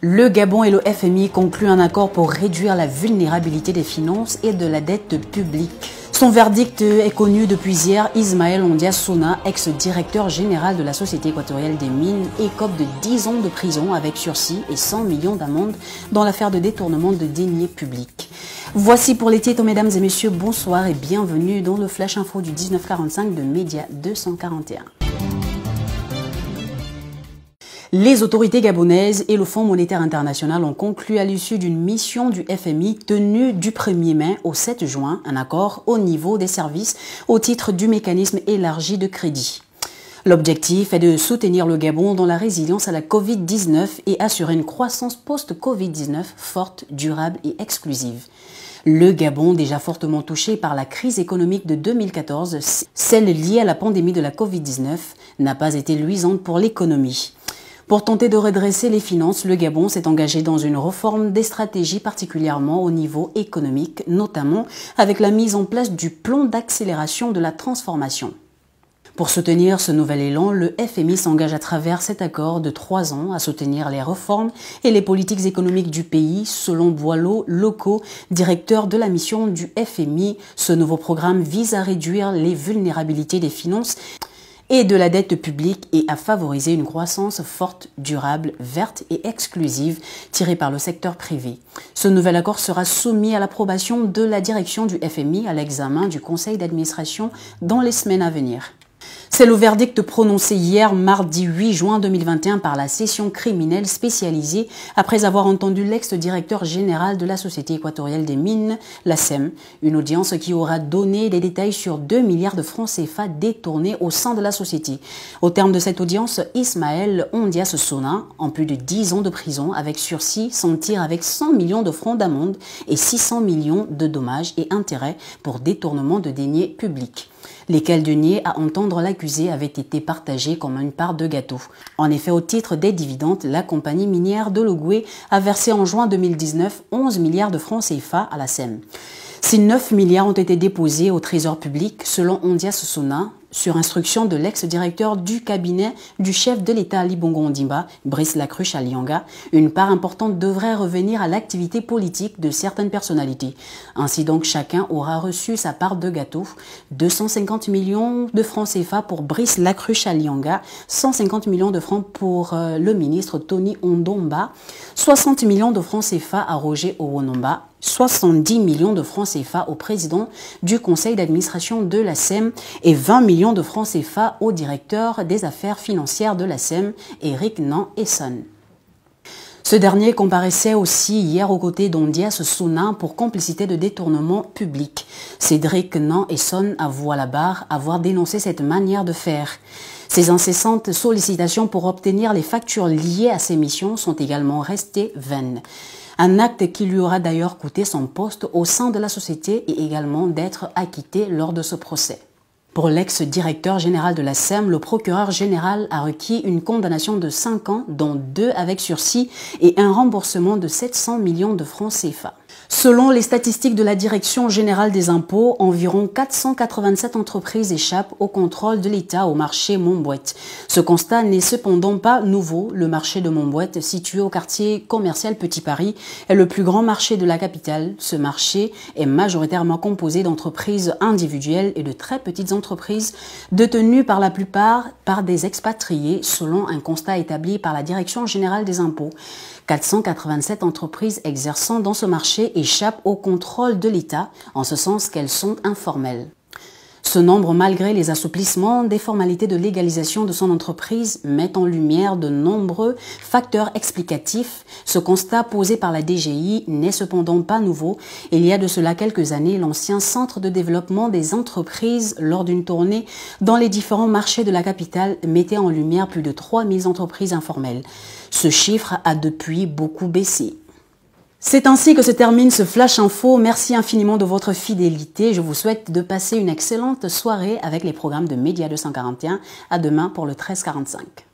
Le Gabon et le FMI concluent un accord pour réduire la vulnérabilité des finances et de la dette publique. Son verdict est connu depuis hier. Ismaël Ondia Souna, ex-directeur général de la Société équatoriale des mines, écope de 10 ans de prison avec sursis et 100 millions d'amende dans l'affaire de détournement de deniers publics. Voici pour les titres, mesdames et messieurs, bonsoir et bienvenue dans le Flash Info du 1945 de Média 241. Les autorités gabonaises et le Fonds monétaire international ont conclu à l'issue d'une mission du FMI tenue du 1er mai au 7 juin un accord au niveau des services au titre du mécanisme élargi de crédit. L'objectif est de soutenir le Gabon dans la résilience à la Covid-19 et assurer une croissance post-Covid-19 forte, durable et exclusive. Le Gabon, déjà fortement touché par la crise économique de 2014, celle liée à la pandémie de la Covid-19, n'a pas été luisante pour l'économie. Pour tenter de redresser les finances, le Gabon s'est engagé dans une réforme des stratégies particulièrement au niveau économique, notamment avec la mise en place du plan d'accélération de la transformation. Pour soutenir ce nouvel élan, le FMI s'engage à travers cet accord de trois ans à soutenir les réformes et les politiques économiques du pays, selon Boileau Locaux, directeur de la mission du FMI. Ce nouveau programme vise à réduire les vulnérabilités des finances et de la dette publique et à favoriser une croissance forte, durable, verte et exclusive tirée par le secteur privé. Ce nouvel accord sera soumis à l'approbation de la direction du FMI à l'examen du conseil d'administration dans les semaines à venir. C'est le verdict prononcé hier, mardi 8 juin 2021, par la session criminelle spécialisée après avoir entendu l'ex-directeur général de la Société équatoriale des mines, la SEM. Une audience qui aura donné des détails sur 2 milliards de francs CFA détournés au sein de la société. Au terme de cette audience, Ismaël Ondias Sona, en plus de 10 ans de prison avec sursis, s'en tire avec 100 millions de francs d'amende et 600 millions de dommages et intérêts pour détournement de deniers publics lesquels Caldeniers, à entendre l'accusé avaient été partagés comme une part de gâteau. En effet, au titre des dividendes, la compagnie minière de a versé en juin 2019 11 milliards de francs CFA à la SEM. Si 9 milliards ont été déposés au Trésor public, selon Ondia Sosona, sur instruction de l'ex-directeur du cabinet du chef de l'État Ali Ondimba, Brice Lacruche à Lianga, une part importante devrait revenir à l'activité politique de certaines personnalités. Ainsi donc, chacun aura reçu sa part de gâteau. 250 millions de francs CFA pour Brice Lacruche à Lianga, 150 millions de francs pour euh, le ministre Tony Ondomba, 60 millions de francs CFA à Roger Owonomba, 70 millions de francs CFA au président du conseil d'administration de la SEM et 20 millions de francs CFA au directeur des affaires financières de la SEM, Eric Nan-Esson. Ce dernier comparaissait aussi hier aux côtés d'Ondias Souna pour complicité de détournement public. Cédric Nant et Son avouent à la barre avoir dénoncé cette manière de faire. Ses incessantes sollicitations pour obtenir les factures liées à ses missions sont également restées vaines. Un acte qui lui aura d'ailleurs coûté son poste au sein de la société et également d'être acquitté lors de ce procès. Pour l'ex-directeur général de la SEM, le procureur général a requis une condamnation de 5 ans, dont 2 avec sursis et un remboursement de 700 millions de francs CFA. Selon les statistiques de la Direction générale des impôts, environ 487 entreprises échappent au contrôle de l'État au marché Montboîte. Ce constat n'est cependant pas nouveau. Le marché de Montboîte, situé au quartier commercial Petit Paris, est le plus grand marché de la capitale. Ce marché est majoritairement composé d'entreprises individuelles et de très petites entreprises, détenues par la plupart par des expatriés, selon un constat établi par la Direction générale des impôts. 487 entreprises exerçant dans ce marché échappent au contrôle de l'État, en ce sens qu'elles sont informelles. Ce nombre, malgré les assouplissements des formalités de légalisation de son entreprise, met en lumière de nombreux facteurs explicatifs. Ce constat posé par la DGI n'est cependant pas nouveau. Il y a de cela quelques années, l'ancien centre de développement des entreprises, lors d'une tournée dans les différents marchés de la capitale, mettait en lumière plus de 3000 entreprises informelles. Ce chiffre a depuis beaucoup baissé. C'est ainsi que se termine ce Flash Info. Merci infiniment de votre fidélité. Je vous souhaite de passer une excellente soirée avec les programmes de Média 241. À demain pour le 1345.